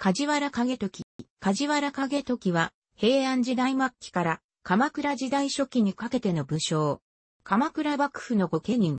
梶原景時。梶原景時は、平安時代末期から鎌倉時代初期にかけての武将。鎌倉幕府の御家人。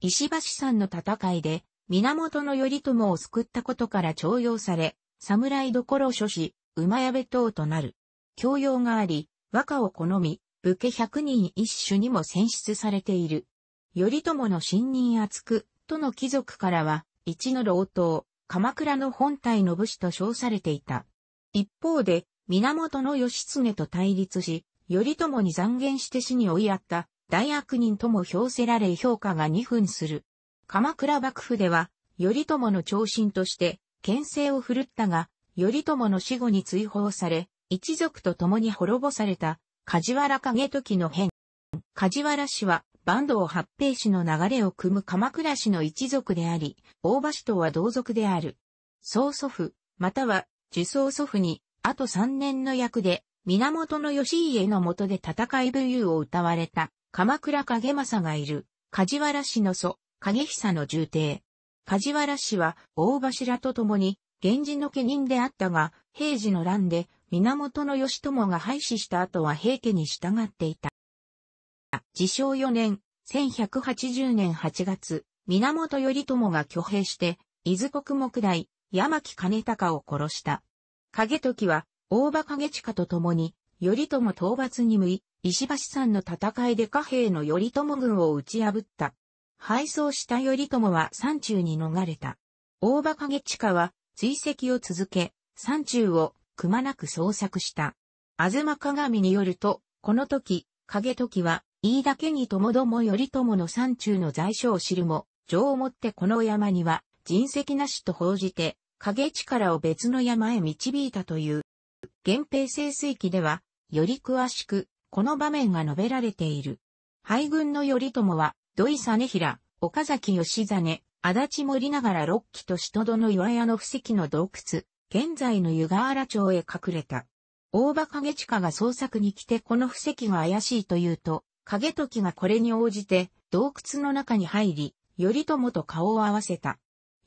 石橋山の戦いで、源頼朝を救ったことから徴用され、侍どころ諸子、馬矢部等となる。教養があり、和歌を好み、武家百人一首にも選出されている。頼朝の信任厚く、との貴族からは、一の老頭、鎌倉の本体の武士と称されていた。一方で、源義経と対立し、頼朝に残言して死に追いやった大悪人とも評せられ評価が二分する。鎌倉幕府では、頼朝の長身として、牽制を振るったが、頼朝の死後に追放され、一族と共に滅ぼされた、梶原景時の変。梶原氏は、坂東八平氏の流れを組む鎌倉氏の一族であり、大場氏とは同族である。曹祖父、または、受曹祖父に、あと三年の役で、源義家の下で戦い武勇を歌われた、鎌倉影政がいる、梶原氏の祖、影久の重帝。梶原氏は、大柱と共に、源氏の家人であったが、平時の乱で、源義朝が廃止した後は平家に従っていた。自称4年、1180年8月、源頼朝が挙兵して、伊豆国木大、山木兼隆を殺した。影時は、大場影近と共に、頼朝討伐に向い、石橋山の戦いで貨幣の頼朝軍を打ち破った。敗走した頼朝は山中に逃れた。大場影近は追跡を続け、山中をくまなく捜索した。あずま鏡によると、この時、影時は飯田家にともども頼朝の山中の在所を知るも、情をもってこの山には、人跡なしと報じて、影力を別の山へ導いたという。源平盛衰期では、より詳しく、この場面が述べられている。敗軍の頼朝は、土井実平、岡崎義実、足立森ながら六期と首都の岩屋の布石の洞窟、現在の湯河原町へ隠れた。大場影近が捜索に来てこの布石が怪しいというと、影時がこれに応じて洞窟の中に入り、頼朝と顔を合わせた。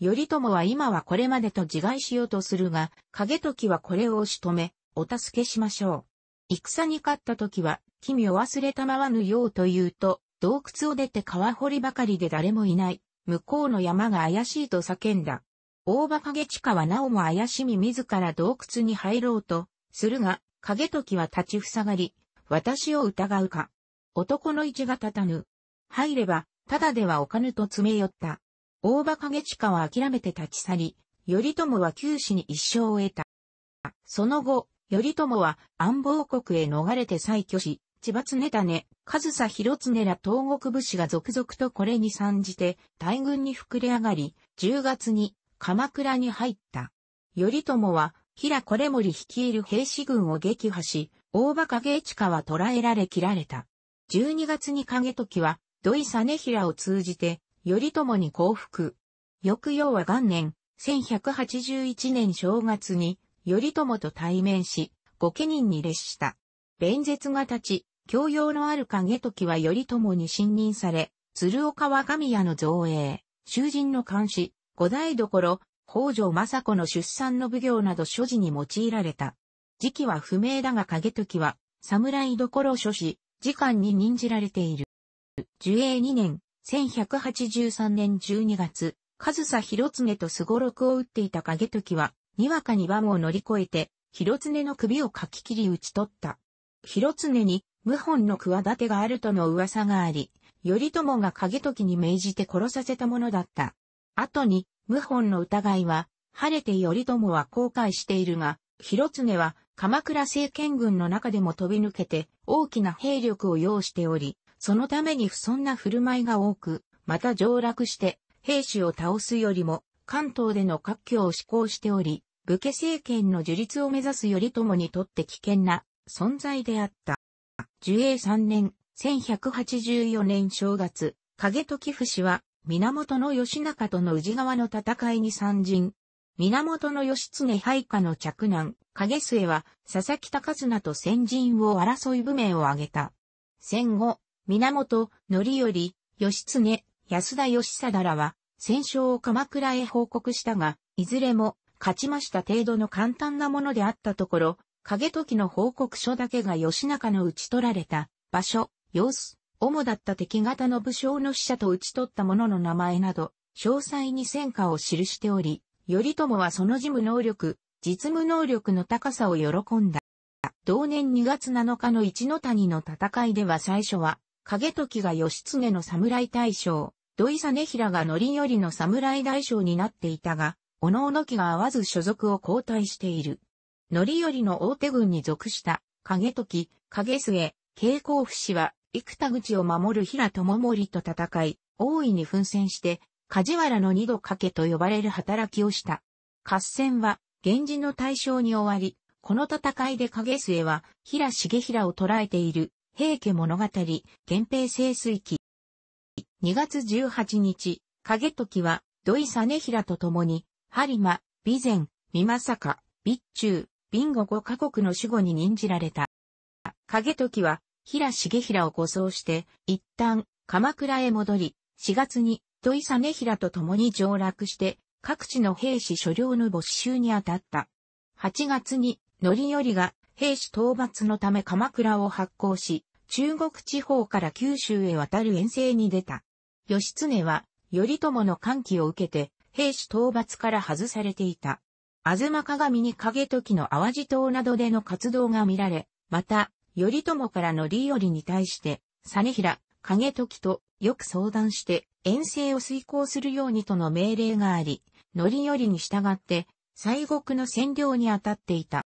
頼朝は今はこれまでと自害しようとするが、影時はこれを押し止め、お助けしましょう。戦に勝った時は、君を忘れたまわぬようと言うと、洞窟を出て川掘りばかりで誰もいない、向こうの山が怪しいと叫んだ。大馬影地下はなおも怪しみ自ら洞窟に入ろうと、するが、影時は立ちふさがり、私を疑うか。男の一が立たぬ。入れば、ただではおかぬと詰め寄った。大馬影近は諦めて立ち去り、頼朝は九死に一生を得た。その後、頼朝は安房国へ逃れて再挙し、千葉常種、上総広常ら東国武士が続々とこれに参じて大軍に膨れ上がり、10月に鎌倉に入った。頼朝は平これ森率いる兵士軍を撃破し、大馬影近は捕らえられ切られた。12月に影時は、土井実平を通じて、頼朝に降伏。翌要は元年、1181年正月に、頼朝と対面し、御家人に列した。弁舌が立ち、教養のある影時は頼朝に信任され、鶴岡若宮の造営、囚人の監視、五代どころ、北条政子の出産の奉行など所持に用いられた。時期は不明だが影時は、侍どころ時間に任じられている。寿永2年、1183年12月、上総広常とすごろくを打っていた影時は、にわかに馬を乗り越えて、広常の首をかき切り打ち取った。広常に、謀反の企てがあるとの噂があり、頼朝が影時に命じて殺させたものだった。後に、謀反の疑いは、晴れて頼朝は後悔しているが、広常は鎌倉政権軍の中でも飛び抜けて大きな兵力を要しており、そのために不遜な振る舞いが多く、また上洛して兵士を倒すよりも関東での割拠を施行しており、武家政権の樹立を目指す頼朝にとって危険な存在であった。樹永3年、1184年正月、影時府氏は、源義仲との宇治川の戦いに参陣、源義経配下の嫡男、影末は、佐々木高綱と先陣を争い部名を挙げた。戦後、源、範頼、義経、安田義貞らは、戦勝を鎌倉へ報告したが、いずれも、勝ちました程度の簡単なものであったところ、影時の報告書だけが義仲の打ち取られた、場所、様子、主だった敵方の武将の死者と打ち取った者の名前など、詳細に戦果を記しており、頼朝はその事務能力、実務能力の高さを喜んだ。同年2月7日の一の谷の戦いでは最初は、影時が義経の侍大将、土井実平が範頼の侍大将になっていたが、おのおの期が合わず所属を交代している。範頼の大手軍に属した、影時、影末、慶光不氏は、生田口を守る平友盛と戦い、大いに奮戦して、梶原の二度掛けと呼ばれる働きをした。合戦は、源氏の対象に終わり、この戦いで影末は、平重平を捉えている、平家物語、源平清水記。2月18日、影時は、土井実平と共に、播磨、備前、美政備中、備後5カ国の守護に任じられた。影時は、平重平を護送して、一旦、鎌倉へ戻り、4月に土井実平と共に上落して、各地の兵士所領の没収に当たった。8月に、範頼が兵士討伐のため鎌倉を発行し、中国地方から九州へ渡る遠征に出た。義経は、頼朝の歓喜を受けて、兵士討伐から外されていた。東鏡に影時の淡路島などでの活動が見られ、また、頼朝からの頼に対して、実平、影時とよく相談して遠征を遂行するようにとの命令があり、乗りりに従って西国の占領に当たっていた。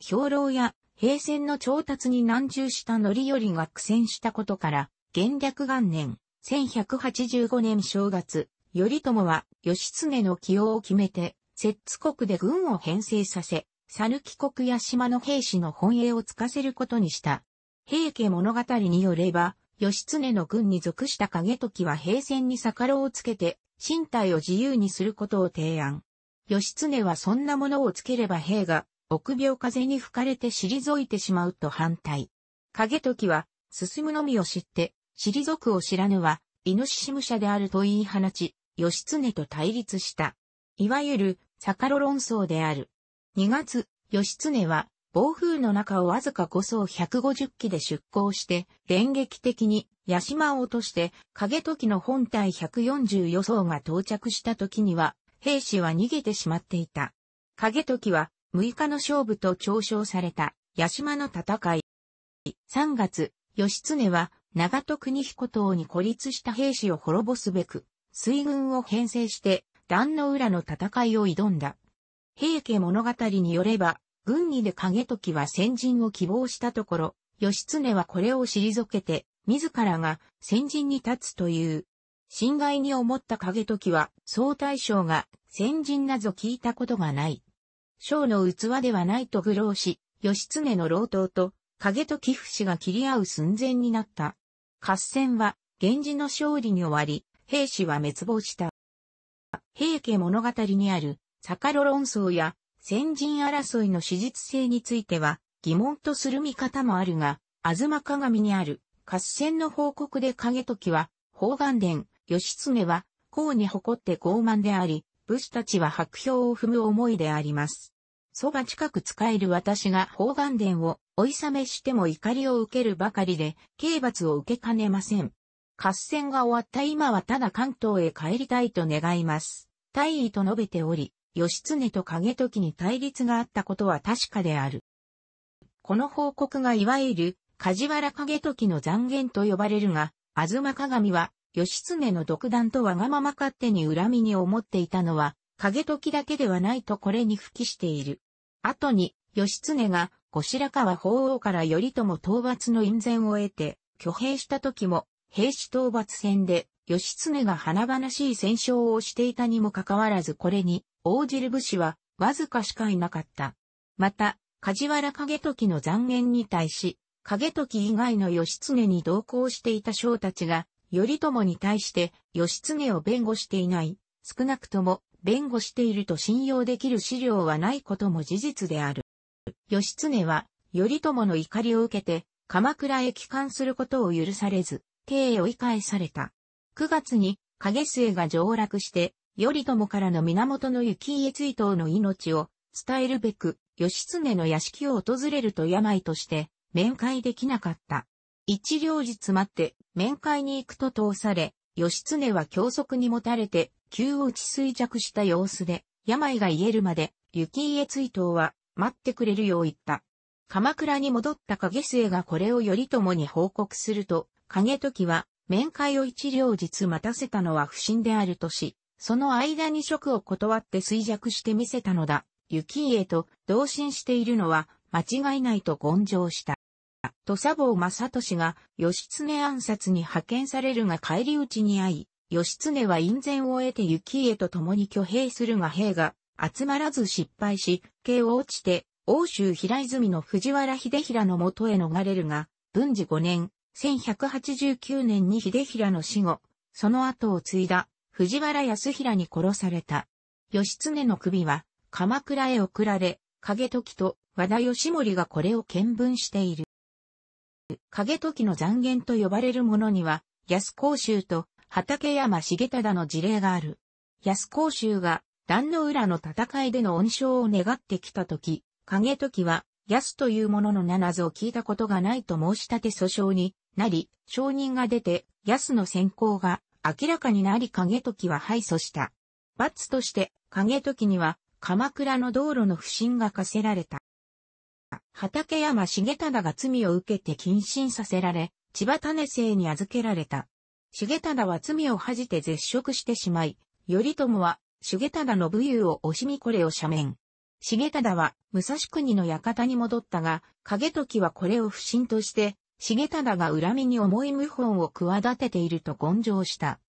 兵糧や兵船の調達に難重した乗りりが苦戦したことから、元略元年、1185年正月、頼朝は義経の起用を決めて、摂津国で軍を編成させ、猿岐国や島の兵士の本営をつかせることにした。平家物語によれば、義経の軍に属した影時は平戦に逆ろをつけて、身体を自由にすることを提案。義経はそんなものをつければ兵が、臆病風に吹かれて退いてしまうと反対。影時は、進むのみを知って、退くを知らぬは、イノシシ武者であると言い放ち、義経と対立した。いわゆる、逆ロ論争である。2月、義経は、暴風の中をわずか5そ150機で出港して、電撃的に八島を落として、影時の本体144想が到着した時には、兵士は逃げてしまっていた。影時は6日の勝負と嘲笑された八島の戦い。3月、義経は長戸国彦島に孤立した兵士を滅ぼすべく、水軍を編成して、壇の浦の戦いを挑んだ。平家物語によれば、軍議で景時は先陣を希望したところ、義経はこれを退けて、自らが先陣に立つという。侵害に思った景時は、総大将が先陣なぞ聞いたことがない。将の器ではないと愚弄し、義経の老頭と景時不死が切り合う寸前になった。合戦は、源氏の勝利に終わり、兵士は滅亡した。平家物語にある、坂路論争や、先人争いの史実性については疑問とする見方もあるが、吾妻鏡にある合戦の報告で影時は、宝眼殿、義経は、功に誇って傲慢であり、武士たちは白氷を踏む思いであります。そば近く使える私が宝眼殿を追いさめしても怒りを受けるばかりで、刑罰を受けかねません。合戦が終わった今はただ関東へ帰りたいと願います。大意と述べており、義経と影時に対立があったことは確かである。この報告がいわゆる、梶原景時の残言と呼ばれるが、東鏡は、義経の独断とわがまま勝手に恨みに思っていたのは、影時だけではないとこれに付きしている。後に、義経が、後白河法皇から頼朝討伐の印前を得て、挙兵した時も、兵士討伐戦で、義経が華々しい戦勝をしていたにもかかわらずこれに、応じる武士はわずかしかいなかった。また、梶原景時の残言に対し、景時以外の義経に同行していた将たちが、頼朝に対して義経を弁護していない、少なくとも弁護していると信用できる資料はないことも事実である。義経は、頼朝の怒りを受けて、鎌倉へ帰還することを許されず、刑を追い返された。9月に、影末が上洛して、頼朝からの源の幸家追悼の命を伝えるべく、義経の屋敷を訪れると病として面会できなかった。一両日待って面会に行くと通され、義経は教則に持たれて、急落ち衰弱した様子で、病が癒えるまで、雪家追悼は待ってくれるよう言った。鎌倉に戻った影末がこれを頼朝に報告すると、影時は面会を一両日待たせたのは不審であるとし、その間に職を断って衰弱してみせたのだ。雪家と同心しているのは間違いないと言上した。土佐坊正俊が義経暗殺に派遣されるが帰り討ちに会い、義経は院前を得て雪家と共に挙兵するが兵が集まらず失敗し、慶を落ちて、欧州平泉の藤原秀平の元へ逃れるが、文治5年、1189年に秀平の死後、その後を継いだ藤原康平に殺された。義経の首は、鎌倉へ送られ、影時と和田義盛がこれを見分している。影時の残言と呼ばれるものには、安甲州と畠山重忠の事例がある。安甲州が、壇の浦の戦いでの恩賞を願ってきたとき、影時は、安というものの七図を聞いたことがないと申し立て訴訟になり、証人が出て、安の先行が明らかになり影時は敗訴した。罰として影時には鎌倉の道路の不審が課せられた。畠山重忠が罪を受けて謹慎させられ、千葉種生に預けられた。重忠は罪を恥じて絶食してしまい、頼朝は重忠の武勇を惜しみこれを赦免。重忠は武蔵国の館に戻ったが、影時はこれを不審として、重忠が恨みに重い謀反を企てていると根性した。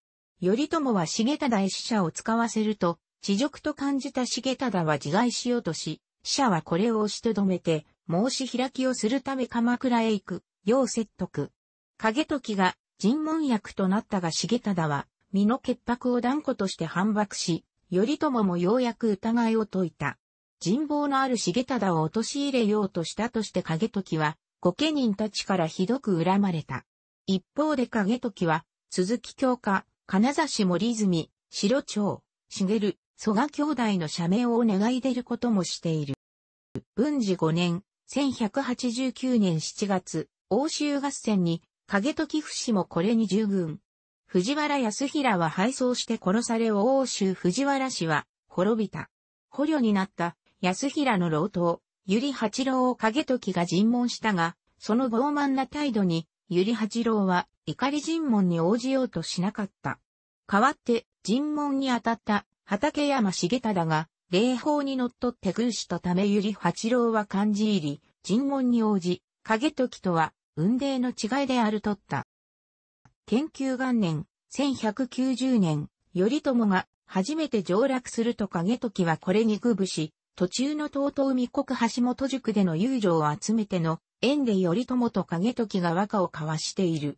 頼朝は重忠へ死者を使わせると、地辱と感じた重忠は自害しようとし、死者はこれを押しとどめて、申し開きをするため鎌倉へ行く、よう説得。影時が尋問役となったが重忠は、身の潔白を断固として反駁し、頼朝もようやく疑いを解いた。人望のある重忠を陥れようとしたとして影時は、御家人たちからひどく恨まれた。一方で影時は、鈴木京香、金指森泉、白鳥、茂、蘇我兄弟の社名を願い出ることもしている。文治5年、1189年7月、欧州合戦に、影時死もこれに従軍。藤原康平は敗走して殺され欧州藤原氏は滅びた。捕虜になった安平の老頭、ゆり八郎を影時が尋問したが、その傲慢な態度に、ゆり八郎は怒り尋問に応じようとしなかった。代わって尋問に当たった畠山重忠が、礼法にのっとって軍師とためゆり八郎は漢字入り、尋問に応じ、影時とは、雲泥の違いであるとった。研究元年、1190年、頼朝が初めて上洛すると影時はこれに愚ぶし、途中の東東海国橋本塾での遊女を集めての、縁で頼朝と影時が和歌を交わしている。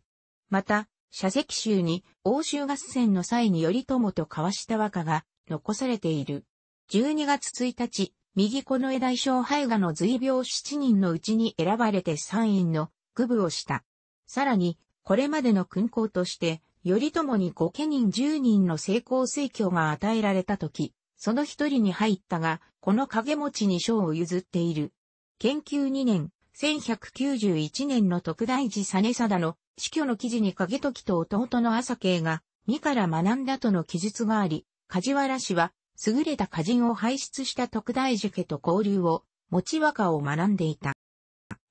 また、社石集に、欧州合戦の際に頼朝と交わした和歌が残されている。12月1日、右この枝小肺画の随病7人のうちに選ばれて3院の区部をした。さらに、これまでの勲功として、頼朝に御家人10人の成功推挙が与えられた時、その一人に入ったが、この影持ちに賞を譲っている。研究2年、1191年の特大寺実貞の死去の記事に影時と弟の朝慶が、2から学んだとの記述があり、梶原氏は、優れた歌人を輩出した特大寺家と交流を、持和歌を学んでいた。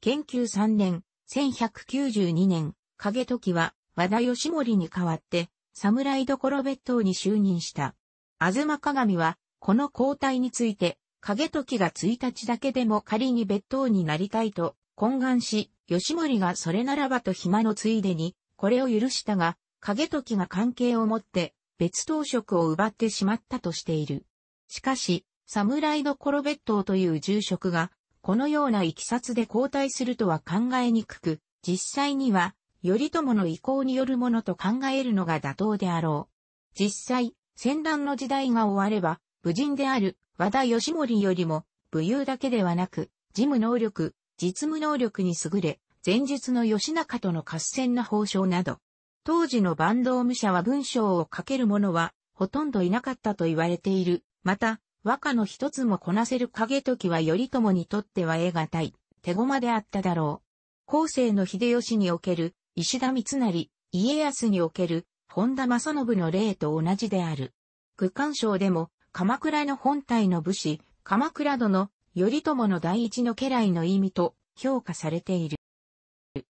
研究3年、1192年、影時は、和田義盛に代わって、侍所別当に就任した。吾妻鏡は、この交代について、影時が1日だけでも仮に別当になりたいと懇願し、吉森がそれならばと暇のついでに、これを許したが、影時が関係を持って、別当職を奪ってしまったとしている。しかし、侍の頃別当という住職が、このような行きさつで交代するとは考えにくく、実際には、頼朝の意向によるものと考えるのが妥当であろう。実際、戦乱の時代が終われば、武人である和田義盛よりも、武勇だけではなく、事務能力、実務能力に優れ、前述の義仲との合戦の報奨など、当時の坂東武者は文章を書ける者は、ほとんどいなかったと言われている。また、和歌の一つもこなせる影時は頼朝にとっては得難い、手駒であっただろう。後世の秀吉における、石田三成、家康における、本田正信の例と同じである。区間賞でも、鎌倉の本体の武士、鎌倉殿、頼朝の第一の家来の意味と評価されている。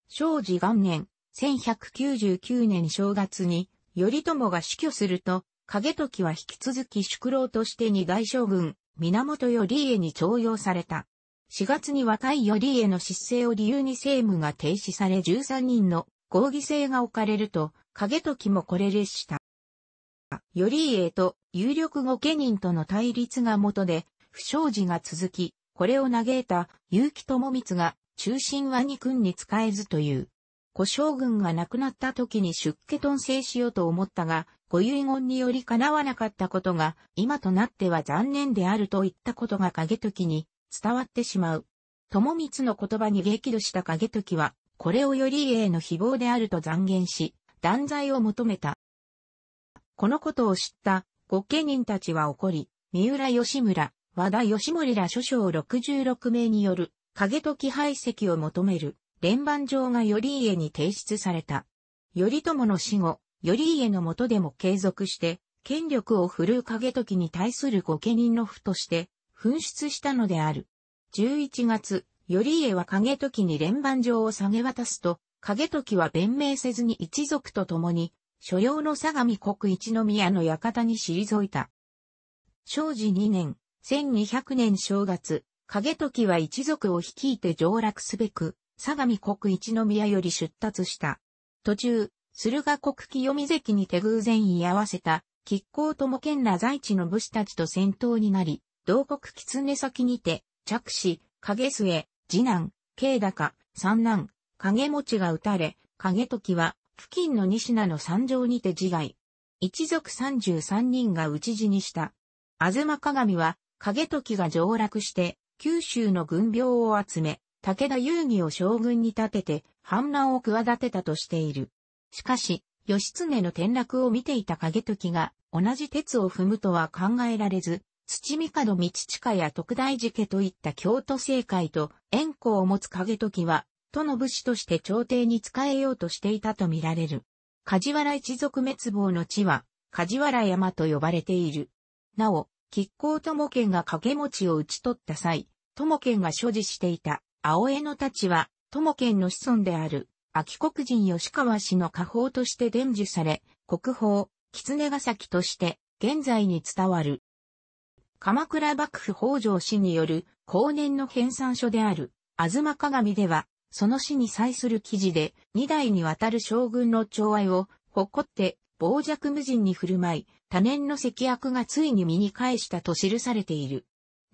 正治元年、1199年正月に、頼朝が死去すると、景時は引き続き宿老として二大将軍、源頼家に徴用された。4月に若い頼家の失勢を理由に政務が停止され13人の合議制が置かれると、影時もこれでした。頼家と有力御家人との対立が元で、不祥事が続き、これを嘆いた結城智光が中心は二君に使えずという。古将軍が亡くなった時に出家頓生しようと思ったが、ご遺言により叶わなかったことが、今となっては残念であるといったことが影時に伝わってしまう。友光の言葉に激怒した影時は、これを頼家の誹謗であると残言し、断罪を求めた。このことを知った御家人たちは怒り、三浦義村、和田義盛ら諸将66名による影時排斥を求める連番状が頼家に提出された。頼朝の死後、頼家の下でも継続して権力を振るう影時に対する御家人の負として紛失したのである。11月、頼家は影時に連番状を下げ渡すと、影時は弁明せずに一族と共に、所要の相模国一宮の館に退いた。正治2年、1200年正月、影時は一族を率いて上洛すべく、相模国一宮より出立した。途中、駿河国清水関に手偶然居合わせた、吉光とも県ら在地の武士たちと戦闘になり、同国狐先にて、着手、影末、次男、慶高、三男、影持が撃たれ、影時は、付近の西名の山上にて自害。一族33人が討ち死にした。東鏡は、影時が上落して、九州の軍病を集め、武田遊戯を将軍に立てて、反乱を企てたとしている。しかし、義経の転落を見ていた影時が、同じ鉄を踏むとは考えられず、土門道近や徳大寺家といった京都政界と縁故を持つ影時は、都の武士として朝廷に仕えようとしていたとみられる。梶原一族滅亡の地は、梶原山と呼ばれている。なお、吉光友家が掛けちを討ち取った際、友家が所持していた青江の太刀は、友家の子孫である、秋国人吉川氏の家宝として伝授され、国宝、狐ヶ崎として、現在に伝わる。鎌倉幕府北条氏による、後年の編纂書である、吾妻鏡では、その死に際する記事で、二代にわたる将軍の寵愛を誇って、傍若無人に振る舞い、多年の赤悪がついに身に返したと記されている。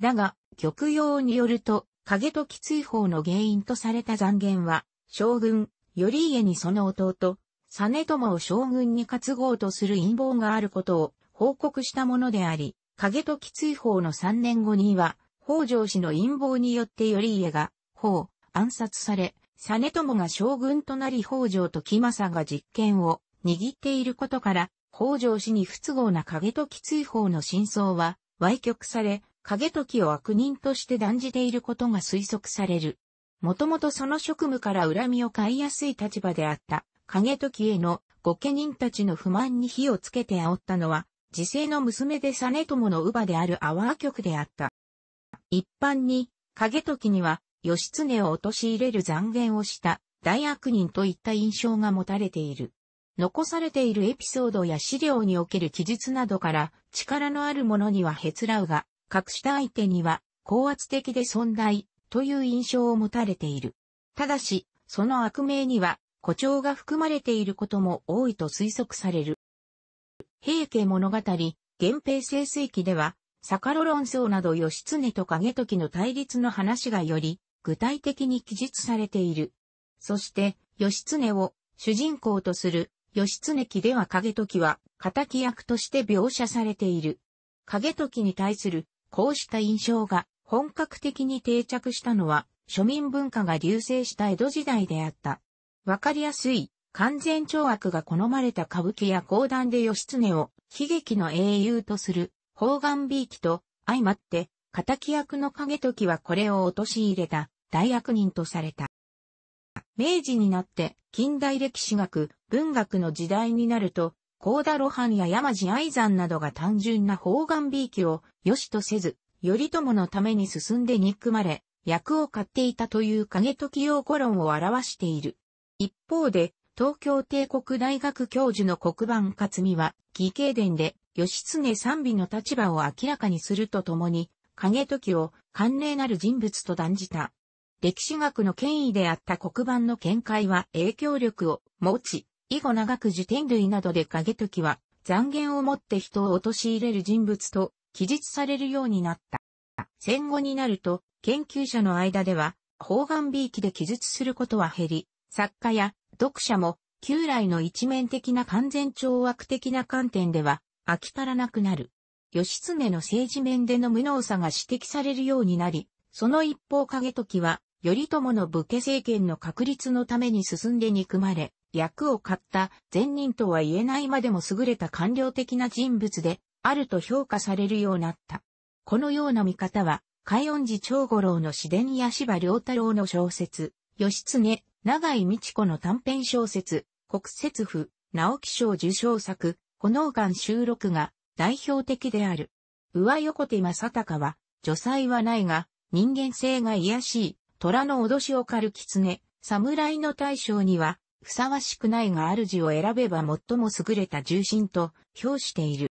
だが、極用によると、影とき追放の原因とされた残言は、将軍、頼家にその弟、実友を将軍に担ごうとする陰謀があることを報告したものであり、影とき追放の3年後には、北条氏の陰謀によって頼家が、法、暗殺され、実朝が将軍となり北条時政が実権を握っていることから、北条氏に不都合な影時追放の真相は、歪曲され、影時を悪人として断じていることが推測される。もともとその職務から恨みを買いやすい立場であった、影時への御家人たちの不満に火をつけて煽ったのは、自世の娘で実朝の乳母である阿波局であった。一般に、影時には、義経を陥れる残言をした大悪人といった印象が持たれている。残されているエピソードや資料における記述などから力のある者にはへつらうが、隠した相手には高圧的で存在という印象を持たれている。ただし、その悪名には誇張が含まれていることも多いと推測される。平家物語、源平盛水記では、カ路論争など義経と景時の対立の話がより具体的に記述されている。そして、義経を主人公とする義経記では影時は仇役として描写されている。影時に対するこうした印象が本格的に定着したのは庶民文化が流星した江戸時代であった。わかりやすい完全懲悪が好まれた歌舞伎や講談で義経を悲劇の英雄とする方眼美意気と相まって、仇役の影時はこれを陥れた大悪人とされた。明治になって近代歴史学、文学の時代になると、高田露伴や山地愛山などが単純な方眼美意気を良しとせず、頼朝のために進んで憎まれ、役を買っていたという影時用語論を表している。一方で、東京帝国大学教授の黒板克美は、義経伝で、義経賛美の立場を明らかにするとともに、影時を、関連なる人物と断じた。歴史学の権威であった黒板の見解は影響力を持ち、以後長く受点類などで影時は、残言をもって人を陥れる人物と記述されるようになった。戦後になると、研究者の間では、方眼美意気で記述することは減り、作家や読者も旧来の一面的な完全懲悪的な観点では飽き足らなくなる。義経の政治面での無能さが指摘されるようになり、その一方影時は、頼朝の武家政権の確立のために進んで憎まれ、役を買った善人とは言えないまでも優れた官僚的な人物であると評価されるようになった。このような見方は、海音寺長五郎の詩伝や芝良太郎の小説、義経、長井道子の短編小説、国説府、直木賞受賞作、炎岩収録が代表的である。上横手正隆は、女才はないが、人間性が癒しい、虎の脅しを狩る狐、侍の大将には、ふさわしくないが主を選べば最も優れた重心と評している。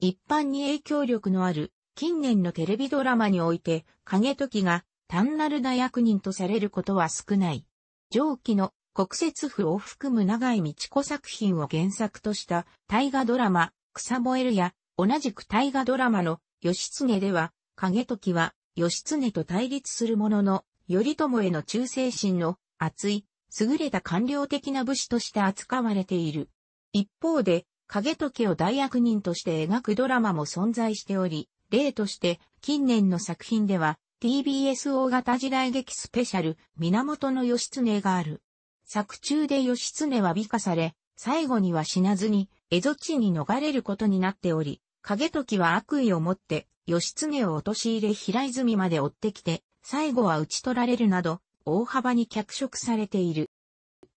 一般に影響力のある近年のテレビドラマにおいて、影時が単なる大役人とされることは少ない。上記の国説譜を含む長井道子作品を原作とした大河ドラマ、草燃えるや、同じく大河ドラマの義経では、影時は義経と対立するものの、頼朝への忠誠心の厚い、優れた官僚的な武士として扱われている。一方で、影時を大悪人として描くドラマも存在しており、例として、近年の作品では、TBS 大型時代劇スペシャル、源義経がある。作中で義経は美化され、最後には死なずに、蝦夷地に逃れることになっており、影時は悪意を持って、義経を陥れ平泉まで追ってきて、最後は討ち取られるなど、大幅に脚色されている。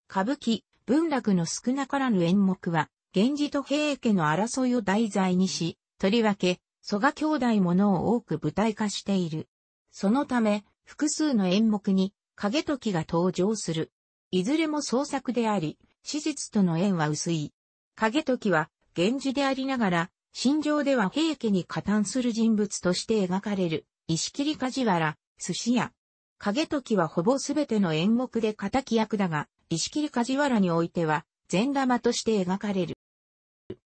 歌舞伎、文楽の少なからぬ演目は、源氏と平家の争いを題材にし、とりわけ、蘇我兄弟ものを多く舞台化している。そのため、複数の演目に、影時が登場する。いずれも創作であり、史実との縁は薄い。影時は、源氏でありながら、心情では平家に加担する人物として描かれる、石切梶原、寿司屋。影時はほぼすべての演目で敵役だが、石切梶原においては、善玉として描かれる。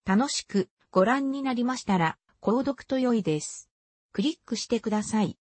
楽しくご覧になりましたら、購読と良いです。クリックしてください。